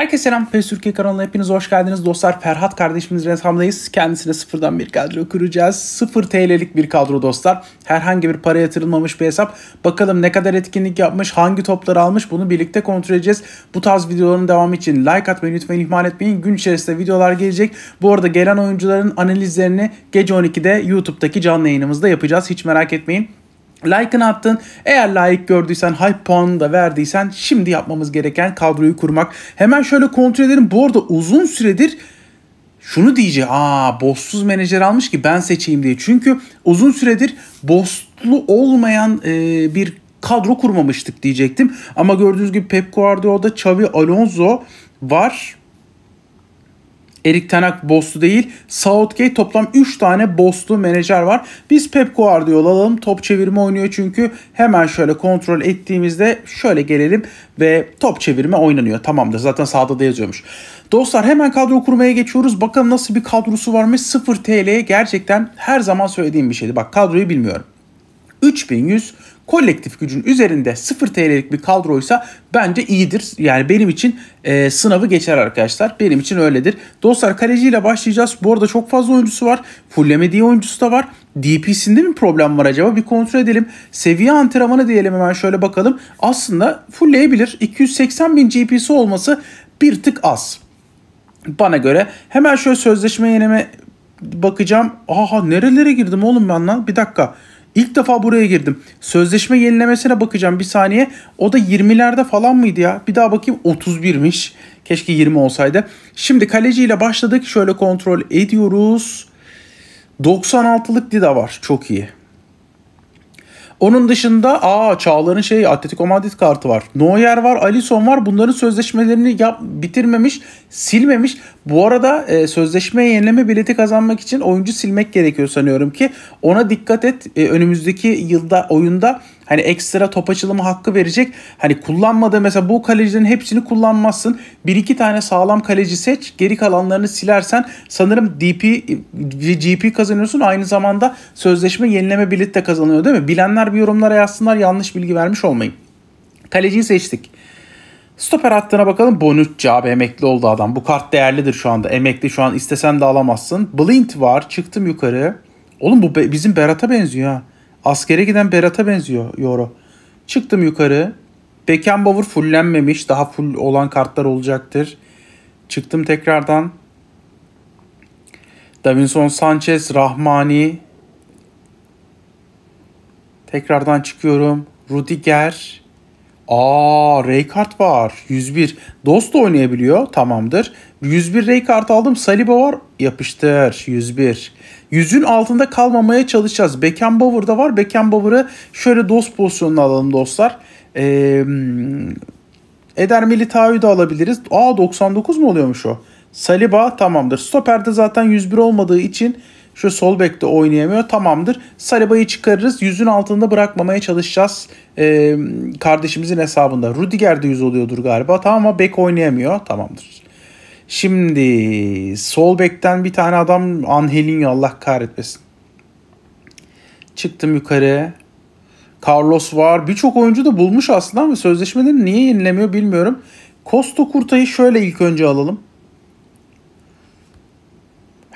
Herkese selam PES Türkiye kanalına hepiniz hoş geldiniz dostlar. Ferhat kardeşimiz Resam'dayız. Kendisine sıfırdan bir kadro kuracağız. 0 TL'lik bir kadro dostlar. Herhangi bir para yatırılmamış bir hesap. Bakalım ne kadar etkinlik yapmış, hangi topları almış bunu birlikte kontrol edeceğiz. Bu tarz videoların devamı için like atmayı lütfen ihmal etmeyin. Gün içerisinde videolar gelecek. Bu arada gelen oyuncuların analizlerini gece 12'de YouTube'daki canlı yayınımızda yapacağız. Hiç merak etmeyin. Like'ını attın. Eğer like gördüysen, hype puanını da verdiysen şimdi yapmamız gereken kadroyu kurmak. Hemen şöyle kontrol edelim. Bu arada uzun süredir şunu diyeceğim. Aa bossuz menajer almış ki ben seçeyim diye. Çünkü uzun süredir bosslu olmayan e, bir kadro kurmamıştık diyecektim. Ama gördüğünüz gibi Pep Guardiola'da Xavi Alonso var. Erik Tenak bostu değil. Southgate toplam 3 tane bosslu menajer var. Biz Pep Guardiola alalım. Top çevirme oynuyor çünkü hemen şöyle kontrol ettiğimizde şöyle gelelim ve top çevirme oynanıyor. Tamamdır zaten sağda da yazıyormuş. Dostlar hemen kadro kurmaya geçiyoruz. Bakalım nasıl bir kadrosu varmış. 0 TL gerçekten her zaman söylediğim bir şeydi. Bak kadroyu bilmiyorum. 3100 kolektif gücün üzerinde 0 TL'lik bir kadroysa bence iyidir. Yani benim için e, sınavı geçer arkadaşlar. Benim için öyledir. Dostlar kaleciyle başlayacağız. Bu arada çok fazla oyuncusu var. Fullemediği oyuncusu da var. DP'sinde mi problem var acaba? Bir kontrol edelim. Seviye antrenmanı diyelim hemen şöyle bakalım. Aslında fullleyebilir. 280 bin GP'si olması bir tık az. Bana göre. Hemen şöyle sözleşme yeneme bakacağım. Aha nerelere girdim oğlum ben lan? Bir dakika. İlk defa buraya girdim. Sözleşme yenilemesine bakacağım bir saniye. O da 20'lerde falan mıydı ya? Bir daha bakayım 31'miş. Keşke 20 olsaydı. Şimdi kaleciyle başladık. Şöyle kontrol ediyoruz. 96'lık Dida var. Çok iyi. Onun dışında aa Çağlar'ın şey Atletico Madrid kartı var. Neuer var, Alisson var. Bunların sözleşmelerini yap, bitirmemiş, silmemiş. Bu arada e, sözleşme yenileme bileti kazanmak için oyuncu silmek gerekiyor sanıyorum ki. Ona dikkat et. E, önümüzdeki yılda oyunda Hani ekstra top açılımı hakkı verecek. Hani kullanmadığı mesela bu kalecilerin hepsini kullanmazsın. Bir iki tane sağlam kaleci seç. Geri kalanlarını silersen sanırım DP ve GP kazanıyorsun. Aynı zamanda sözleşme yenileme bilet de kazanıyor değil mi? Bilenler bir yorumlara yazsınlar. Yanlış bilgi vermiş olmayın. Kaleciyi seçtik. Stoper hattına bakalım. Bonucci abi emekli oldu adam. Bu kart değerlidir şu anda. Emekli şu an istesen de alamazsın. Blint var. Çıktım yukarı. Oğlum bu bizim Berat'a benziyor ha. Askere giden Berat'a benziyor Yoro. Çıktım yukarı. Beckenbauer fullenmemiş. Daha full olan kartlar olacaktır. Çıktım tekrardan. Davinson Sanchez, Rahmani. Tekrardan çıkıyorum. Rudiger. Aa Raykart var. 101. Dost da oynayabiliyor. Tamamdır. 101 Raykart aldım. Saliba var. Yapıştır. 101. yüzün altında kalmamaya çalışacağız. Beckenbauer da var. Beckenbauer'ı şöyle dost pozisyonuna alalım dostlar. Ee, Eder Militao'yu da alabiliriz. Aa 99 mu oluyormuş o? Saliba tamamdır. Stoper'de zaten 101 olmadığı için şu sol bekte oynayamıyor. Tamamdır. Salibayı çıkarırız. Yüzün altında bırakmamaya çalışacağız. Ee, kardeşimizin hesabında. Rudiger de yüz oluyordur galiba. Tamam ama bek oynayamıyor. Tamamdır. Şimdi sol bekten bir tane adam Angelinho Allah kahretmesin. Çıktım yukarı. Carlos var. Birçok oyuncu da bulmuş aslında ama sözleşmeleri niye yenilemiyor bilmiyorum. Costa Kurtay'ı şöyle ilk önce alalım.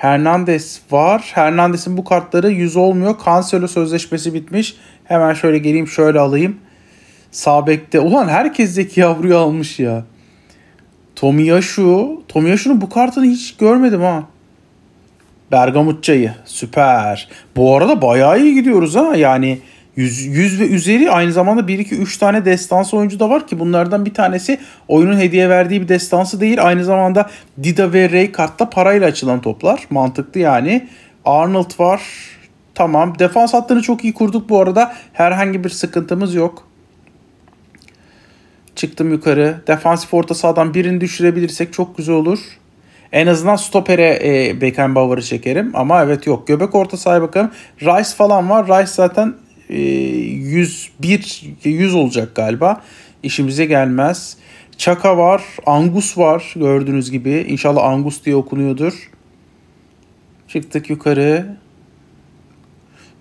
Hernandez var. Hernandez'in bu kartları yüz olmuyor. Cancelo sözleşmesi bitmiş. Hemen şöyle geleyim şöyle alayım. Sabek'te. Ulan herkes Zeki Yavru'yu almış ya. Tomiyashu. Tomiyashu'nun bu kartını hiç görmedim ha. Bergamutçayı. Süper. Bu arada bayağı iyi gidiyoruz ha. Yani 100, 100 ve üzeri aynı zamanda 1 2 3 tane destansı oyuncu da var ki bunlardan bir tanesi oyunun hediye verdiği bir destansı değil. Aynı zamanda Dida ve Ray kartta parayla açılan toplar. Mantıklı yani. Arnold var. Tamam. Defans hattını çok iyi kurduk bu arada. Herhangi bir sıkıntımız yok. Çıktım yukarı. Defansif orta sahadan birini düşürebilirsek çok güzel olur. En azından stopere e, Beckenbauer'ı çekerim. Ama evet yok. Göbek orta sahaya bakalım. Rice falan var. Rice zaten 101 e, 100 olacak galiba. İşimize gelmez. Çaka var, Angus var gördüğünüz gibi. İnşallah Angus diye okunuyordur. Çıktık yukarı.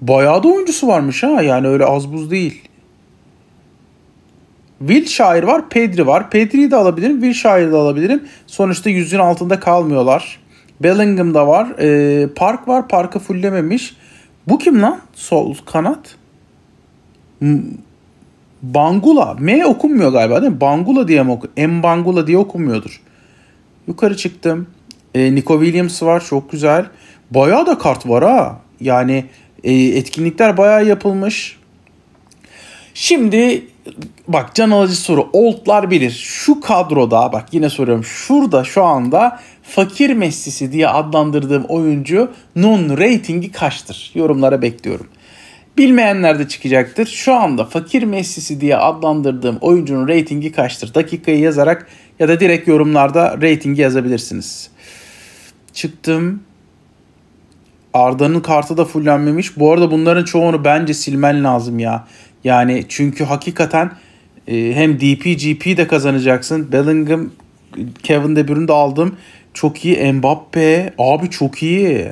Bayağı da oyuncusu varmış ha. Yani öyle az buz değil. Wilshire var, Pedri var. Pedri'yi de alabilirim, Wilshire'ı da alabilirim. Sonuçta yüzün altında kalmıyorlar. Bellingham'da var. ee, Park var, Park'ı fullememiş. Bu kim lan? Sol kanat. Bangula. M okunmuyor galiba değil mi? Bangula diye mi oku? M Bangula diye okunmuyordur. Yukarı çıktım. E, Nico Williams var. Çok güzel. Bayağı da kart var ha. Yani e, etkinlikler bayağı yapılmış. Şimdi bak can alıcı soru. Oldlar bilir. Şu kadroda bak yine soruyorum. Şurada şu anda fakir Messi'si diye adlandırdığım oyuncu non ratingi kaçtır? Yorumlara bekliyorum. Bilmeyenler de çıkacaktır. Şu anda fakir Messi'si diye adlandırdığım oyuncunun reytingi kaçtır? Dakikayı yazarak ya da direkt yorumlarda reytingi yazabilirsiniz. Çıktım. Arda'nın kartı da fullenmemiş. Bu arada bunların çoğunu bence silmen lazım ya. Yani çünkü hakikaten e, hem DPGP de kazanacaksın. Bellingham, Kevin De Bruyne de aldım. Çok iyi. Mbappe abi çok iyi.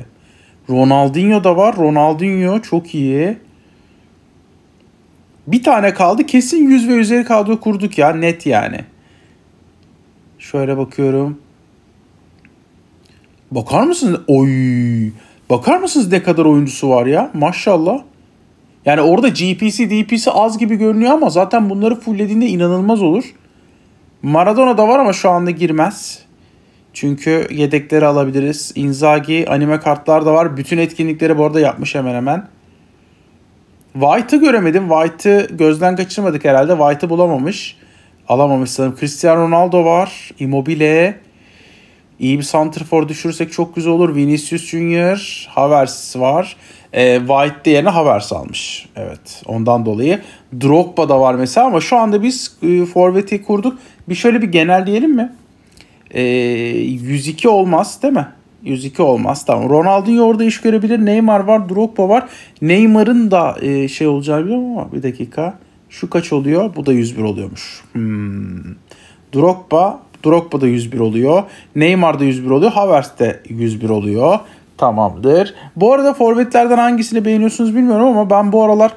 Ronaldinho da var. Ronaldinho çok iyi. Bir tane kaldı. Kesin 100 ve üzeri kadro kurduk ya. Net yani. Şöyle bakıyorum. Bakar mısınız? Oy. Bakar mısınız ne kadar oyuncusu var ya? Maşallah. Yani orada GPC, DPC az gibi görünüyor ama zaten bunları fulllediğinde inanılmaz olur. Maradona da var ama şu anda girmez. Çünkü yedekleri alabiliriz. Inzaghi, anime kartlar da var. Bütün etkinlikleri bu arada yapmış hemen hemen. White'ı göremedim. White'ı gözden kaçırmadık herhalde. White'ı bulamamış. Alamamış sanırım. Cristiano Ronaldo var. Immobile. İyi bir santrfor düşürürsek çok güzel olur. Vinicius Junior. Havertz var. E, White yerine Havertz almış. Evet. Ondan dolayı. Drogba da var mesela ama şu anda biz e, forveti kurduk. Bir şöyle bir genel diyelim mi? E, ee, 102 olmaz değil mi? 102 olmaz. Tamam. Ronaldinho orada iş görebilir. Neymar var. Drogba var. Neymar'ın da e, şey olacağı biliyor ama bir dakika. Şu kaç oluyor? Bu da 101 oluyormuş. Hmm. Drogba Drogba da 101 oluyor. Neymar da 101 oluyor. Havertz de 101 oluyor. Tamamdır. Bu arada forvetlerden hangisini beğeniyorsunuz bilmiyorum ama ben bu aralar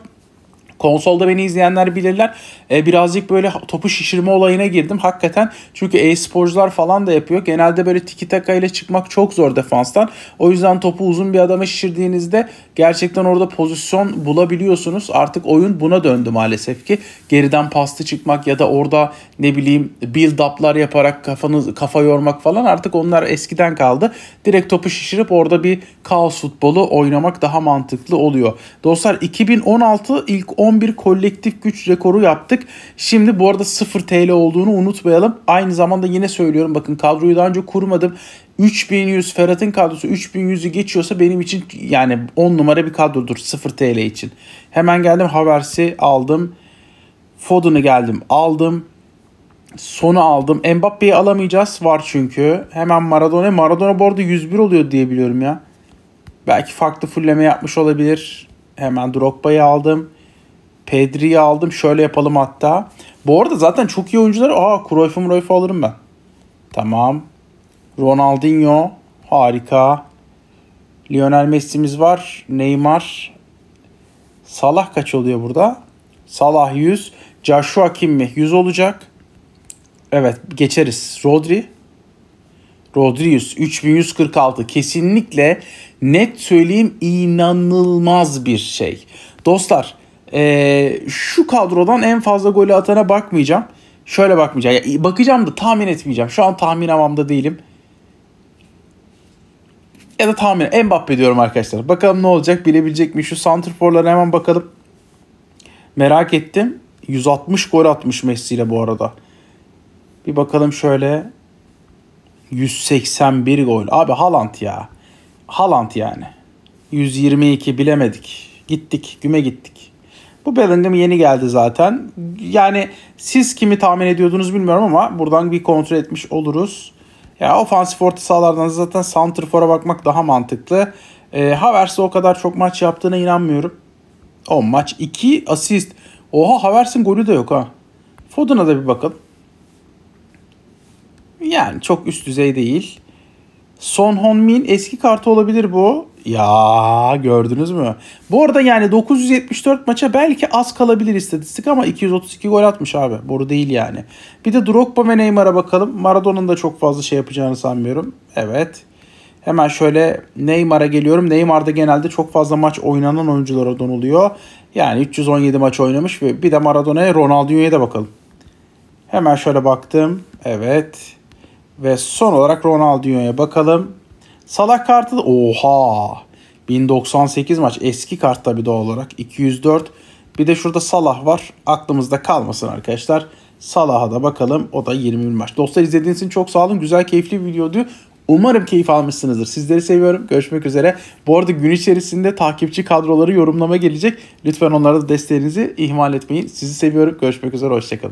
konsolda beni izleyenler bilirler. E, birazcık böyle topu şişirme olayına girdim. Hakikaten çünkü e-sporcular falan da yapıyor. Genelde böyle tiki taka ile çıkmak çok zor defanstan. O yüzden topu uzun bir adama şişirdiğinizde gerçekten orada pozisyon bulabiliyorsunuz. Artık oyun buna döndü maalesef ki. Geriden pastı çıkmak ya da orada ne bileyim build up'lar yaparak kafanız kafa yormak falan artık onlar eskiden kaldı. Direkt topu şişirip orada bir kaos futbolu oynamak daha mantıklı oluyor. Dostlar 2016 ilk 10 11 kolektif güç rekoru yaptık. Şimdi bu arada 0 TL olduğunu unutmayalım. Aynı zamanda yine söylüyorum bakın kadroyu daha önce kurmadım. 3100 Ferhat'ın kadrosu 3100'ü geçiyorsa benim için yani 10 numara bir kadrodur 0 TL için. Hemen geldim Havers'i aldım. Foden'ı geldim aldım. Sonu aldım. Mbappe'yi alamayacağız var çünkü. Hemen Maradona. Maradona bu arada 101 oluyor diye biliyorum ya. Belki farklı fulleme yapmış olabilir. Hemen Drogba'yı aldım. Pedri'yi aldım. Şöyle yapalım hatta. Bu arada zaten çok iyi oyuncular. Aa Cruyff'u Cruyff'u alırım ben. Tamam. Ronaldinho. Harika. Lionel Messi'miz var. Neymar. Salah kaç oluyor burada? Salah 100. Joshua Kim mi? 100 olacak. Evet geçeriz. Rodri. Rodri 100. 3146. Kesinlikle net söyleyeyim inanılmaz bir şey. Dostlar e, şu kadrodan en fazla golü atana bakmayacağım. Şöyle bakmayacağım. Ya, bakacağım da tahmin etmeyeceğim. Şu an tahmin hamamda değilim. Ya da tahmin. Mbappe diyorum arkadaşlar. Bakalım ne olacak bilebilecek mi? Şu santrforlara hemen bakalım. Merak ettim. 160 gol atmış Messi ile bu arada. Bir bakalım şöyle. 181 gol. Abi Haaland ya. Haaland yani. 122 bilemedik. Gittik. Güme gittik. Bu Bellingham yeni geldi zaten. Yani siz kimi tahmin ediyordunuz bilmiyorum ama buradan bir kontrol etmiş oluruz. Ya ofansif orta sahalardan zaten Santrfor'a bakmak daha mantıklı. E, ee, Havers'e o kadar çok maç yaptığına inanmıyorum. 10 maç 2 asist. Oha Havers'in golü de yok ha. Foden'a da bir bakalım. Yani çok üst düzey değil. Son Honmin eski kartı olabilir bu. Ya gördünüz mü? Bu arada yani 974 maça belki az kalabilir istatistik ama 232 gol atmış abi. Boru değil yani. Bir de Drogba ve Neymar'a bakalım. Maradona'nın da çok fazla şey yapacağını sanmıyorum. Evet. Hemen şöyle Neymar'a geliyorum. Neymar'da genelde çok fazla maç oynanan oyunculara donuluyor. Yani 317 maç oynamış ve bir de Maradona'ya Ronaldinho'ya da bakalım. Hemen şöyle baktım. Evet. Ve son olarak Ronaldinho'ya bakalım. Salah kartı da oha 1098 maç eski kart tabi doğal olarak 204. Bir de şurada Salah var. Aklımızda kalmasın arkadaşlar. Salah'a da bakalım. O da 21 maç. Dostlar izlediğiniz için çok sağ olun. Güzel keyifli bir videoydu. Umarım keyif almışsınızdır. Sizleri seviyorum. Görüşmek üzere. Bu arada gün içerisinde takipçi kadroları yorumlama gelecek. Lütfen onlara da desteğinizi ihmal etmeyin. Sizi seviyorum. Görüşmek üzere. Hoşçakalın.